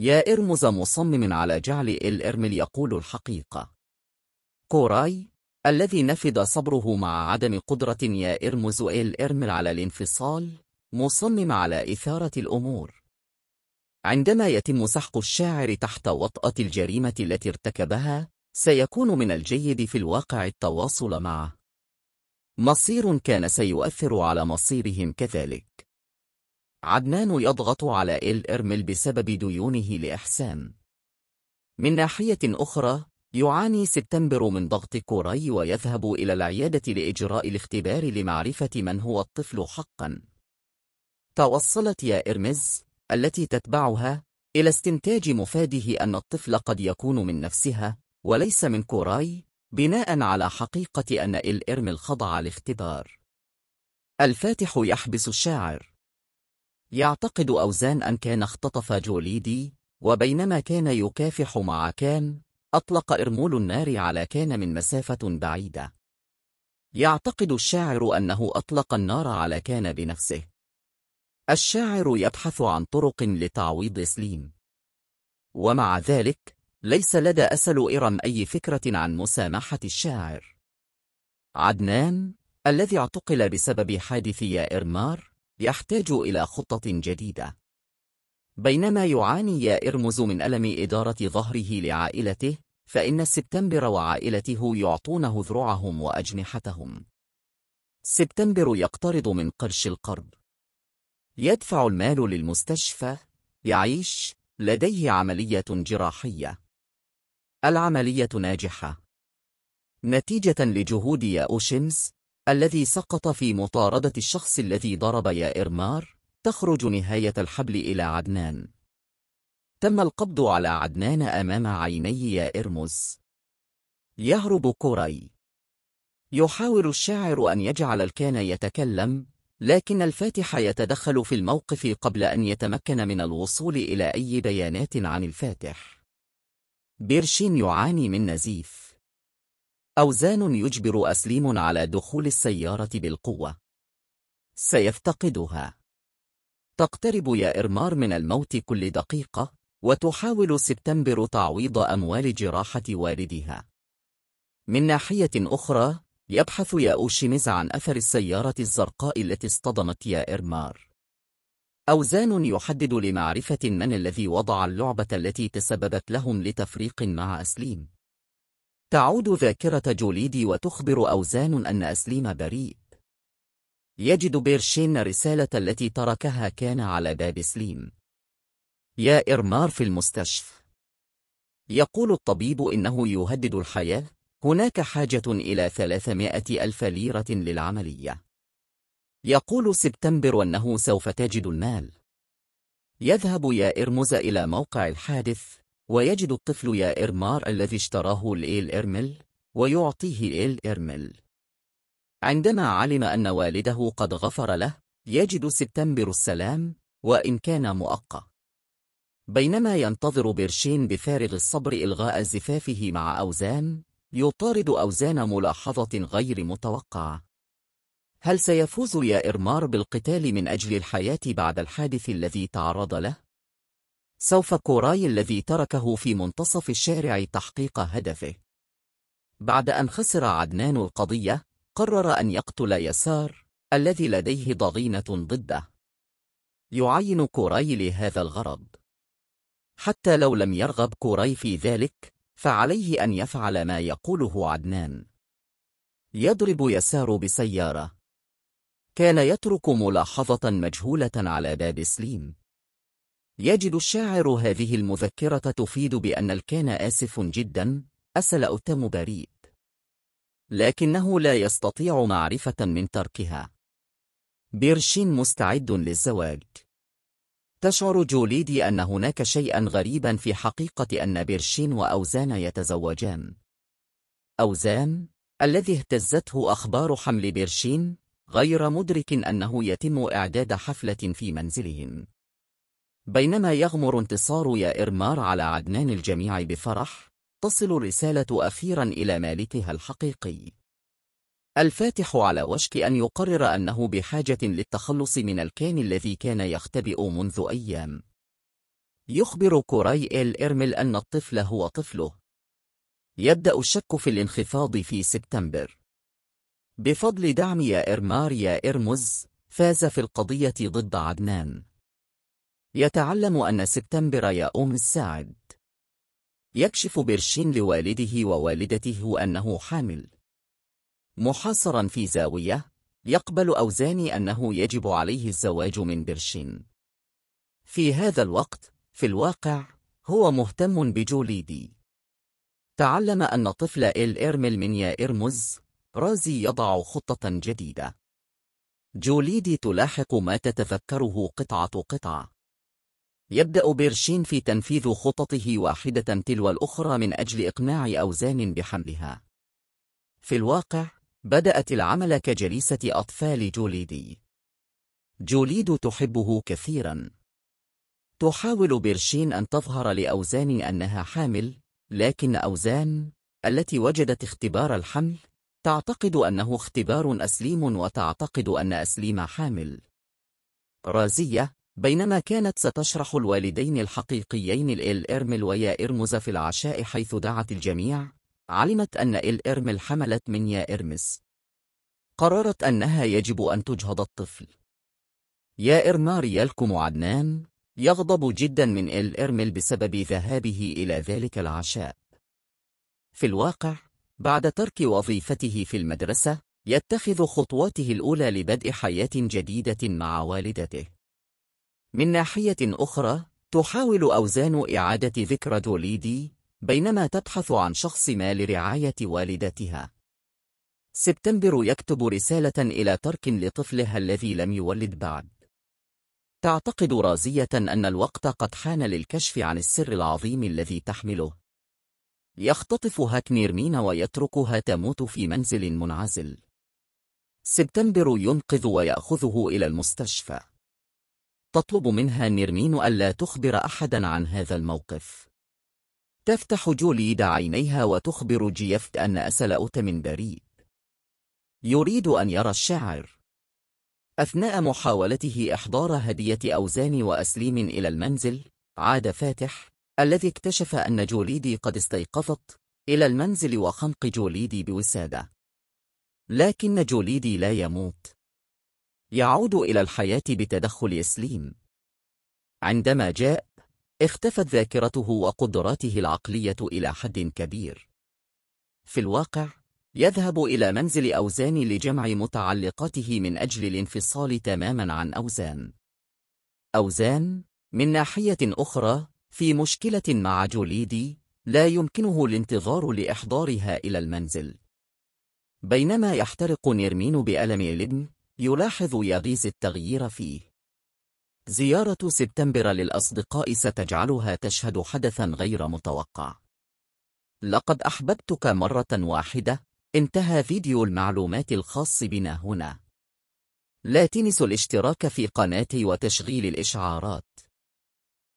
يا إرمز مصمم على جعل الإرمل يقول الحقيقة كوراي الذي نفد صبره مع عدم قدرة يا إرمز الإرمل على الانفصال مصمم على إثارة الأمور عندما يتم سحق الشاعر تحت وطأة الجريمة التي ارتكبها سيكون من الجيد في الواقع التواصل معه مصير كان سيؤثر على مصيرهم كذلك عدنان يضغط على إل إرمل بسبب ديونه لإحسان من ناحية أخرى يعاني سبتمبر من ضغط كوري ويذهب إلى العيادة لإجراء الاختبار لمعرفة من هو الطفل حقا توصلت يا إرمز التي تتبعها إلى استنتاج مفاده أن الطفل قد يكون من نفسها وليس من كوراي بناء على حقيقة أن إرمل خضع لاختبار الفاتح يحبس الشاعر يعتقد أوزان أن كان اختطف جوليدي وبينما كان يكافح مع كان أطلق إرمول النار على كان من مسافة بعيدة يعتقد الشاعر أنه أطلق النار على كان بنفسه الشاعر يبحث عن طرق لتعويض سليم ومع ذلك ليس لدى أسل إرم أي فكرة عن مسامحة الشاعر عدنان الذي اعتقل بسبب يا إرمار يحتاج إلى خطة جديدة بينما يعاني يا إرمز من ألم إدارة ظهره لعائلته فإن سبتمبر وعائلته يعطونه ذرعهم وأجنحتهم سبتمبر يقترض من قرش القرض يدفع المال للمستشفى يعيش لديه عملية جراحية العملية ناجحة نتيجة لجهود يا ياوشيمز الذي سقط في مطاردة الشخص الذي ضرب يا إرمار تخرج نهاية الحبل إلى عدنان تم القبض على عدنان أمام عيني يا إرمز يهرب كوري يحاول الشاعر أن يجعل الكان يتكلم لكن الفاتح يتدخل في الموقف قبل أن يتمكن من الوصول إلى أي بيانات عن الفاتح بيرشين يعاني من نزيف أوزان يجبر أسليم على دخول السيارة بالقوة سيفتقدها تقترب يا إرمار من الموت كل دقيقة وتحاول سبتمبر تعويض أموال جراحة والدها من ناحية أخرى يبحث يا أوشيمز عن أثر السيارة الزرقاء التي اصطدمت يا إرمار أوزان يحدد لمعرفة من الذي وضع اللعبة التي تسببت لهم لتفريق مع أسليم تعود ذاكرة جوليدي وتخبر أوزان أن أسليم بريء يجد بيرشين رسالة التي تركها كان على باب سليم يا إرمار في المستشفى يقول الطبيب إنه يهدد الحياة هناك حاجة إلى 300 ألف ليرة للعملية يقول سبتمبر أنه سوف تجد المال يذهب يا إرمز إلى موقع الحادث ويجد الطفل يا إرمار الذي اشتراه لإيل إرمل ويعطيه إيل إرمل عندما علم أن والده قد غفر له يجد سبتمبر السلام وإن كان مؤقت بينما ينتظر بيرشين بفارغ الصبر إلغاء زفافه مع أوزان يطارد أوزان ملاحظة غير متوقعة هل سيفوز يا إرمار بالقتال من أجل الحياة بعد الحادث الذي تعرض له؟ سوف كوراي الذي تركه في منتصف الشارع تحقيق هدفه بعد أن خسر عدنان القضية قرر أن يقتل يسار الذي لديه ضغينة ضده يعين كوراي لهذا الغرض حتى لو لم يرغب كوراي في ذلك فعليه أن يفعل ما يقوله عدنان يضرب يسار بسيارة كان يترك ملاحظة مجهولة على باب سليم يجد الشاعر هذه المذكرة تفيد بأن الكان آسف جدا أسل أتم بريد لكنه لا يستطيع معرفة من تركها بيرشين مستعد للزواج تشعر جوليدي أن هناك شيئا غريبا في حقيقة أن بيرشين وأوزان يتزوجان أوزان الذي اهتزته أخبار حمل بيرشين غير مدرك أنه يتم إعداد حفلة في منزلهم بينما يغمر انتصار يا إرمار على عدنان الجميع بفرح تصل الرسالة أخيرا إلى مالكها الحقيقي الفاتح على وشك أن يقرر أنه بحاجة للتخلص من الكان الذي كان يختبئ منذ أيام يخبر كوراي إرمل أن الطفل هو طفله يبدأ الشك في الانخفاض في سبتمبر بفضل دعم يا إرمار يا إرمز فاز في القضية ضد عدنان يتعلم أن سبتمبر يوم الساعد يكشف برشين لوالده ووالدته أنه حامل. محاصرا في زاوية، يقبل أوزاني أنه يجب عليه الزواج من برشين. في هذا الوقت، في الواقع، هو مهتم بجوليدي. تعلم أن طفل إل إرمل من يا إرمز، رازي يضع خطة جديدة. جوليدي تلاحق ما تتفكره قطعة قطعة. يبدأ بيرشين في تنفيذ خططه واحدة تلو الأخرى من أجل إقناع أوزان بحملها. في الواقع، بدأت العمل كجليسة أطفال جوليدي. جوليد تحبه كثيرا. تحاول بيرشين أن تظهر لأوزان أنها حامل، لكن أوزان، التي وجدت اختبار الحمل، تعتقد أنه اختبار أسليم وتعتقد أن أسليم حامل. رازية، بينما كانت ستشرح الوالدين الحقيقيين إرمل ويا إرمز في العشاء حيث دعت الجميع علمت أن إرمل حملت من يا إرمز قررت أنها يجب أن تجهض الطفل يا إرمار يلكم عدنان يغضب جدا من إرمل بسبب ذهابه إلى ذلك العشاء في الواقع بعد ترك وظيفته في المدرسة يتخذ خطواته الأولى لبدء حياة جديدة مع والدته من ناحية أخرى، تحاول أوزان إعادة ذكرى دوليدي بينما تبحث عن شخص ما لرعاية والدتها. سبتمبر يكتب رسالة إلى ترك لطفلها الذي لم يولد بعد. تعتقد رازية أن الوقت قد حان للكشف عن السر العظيم الذي تحمله. يختطف هاكنير مينا ويتركها تموت في منزل منعزل. سبتمبر ينقذ ويأخذه إلى المستشفى. تطلب منها نيرمين ألا تخبر أحدا عن هذا الموقف تفتح جوليد عينيها وتخبر جيفت أن أسل من بريء يريد أن يرى الشاعر أثناء محاولته إحضار هدية أوزان وأسليم إلى المنزل عاد فاتح الذي اكتشف أن جوليدي قد استيقظت إلى المنزل وخنق جوليدي بوسادة لكن جوليدي لا يموت يعود إلى الحياة بتدخل إسليم عندما جاء اختفت ذاكرته وقدراته العقلية إلى حد كبير في الواقع يذهب إلى منزل أوزان لجمع متعلقاته من أجل الانفصال تماما عن أوزان أوزان من ناحية أخرى في مشكلة مع جوليدي لا يمكنه الانتظار لإحضارها إلى المنزل بينما يحترق نيرمين بألم الابن يلاحظ ياغيس التغيير فيه زيارة سبتمبر للأصدقاء ستجعلها تشهد حدثا غير متوقع لقد أحببتك مرة واحدة انتهى فيديو المعلومات الخاص بنا هنا لا تنسوا الاشتراك في قناتي وتشغيل الإشعارات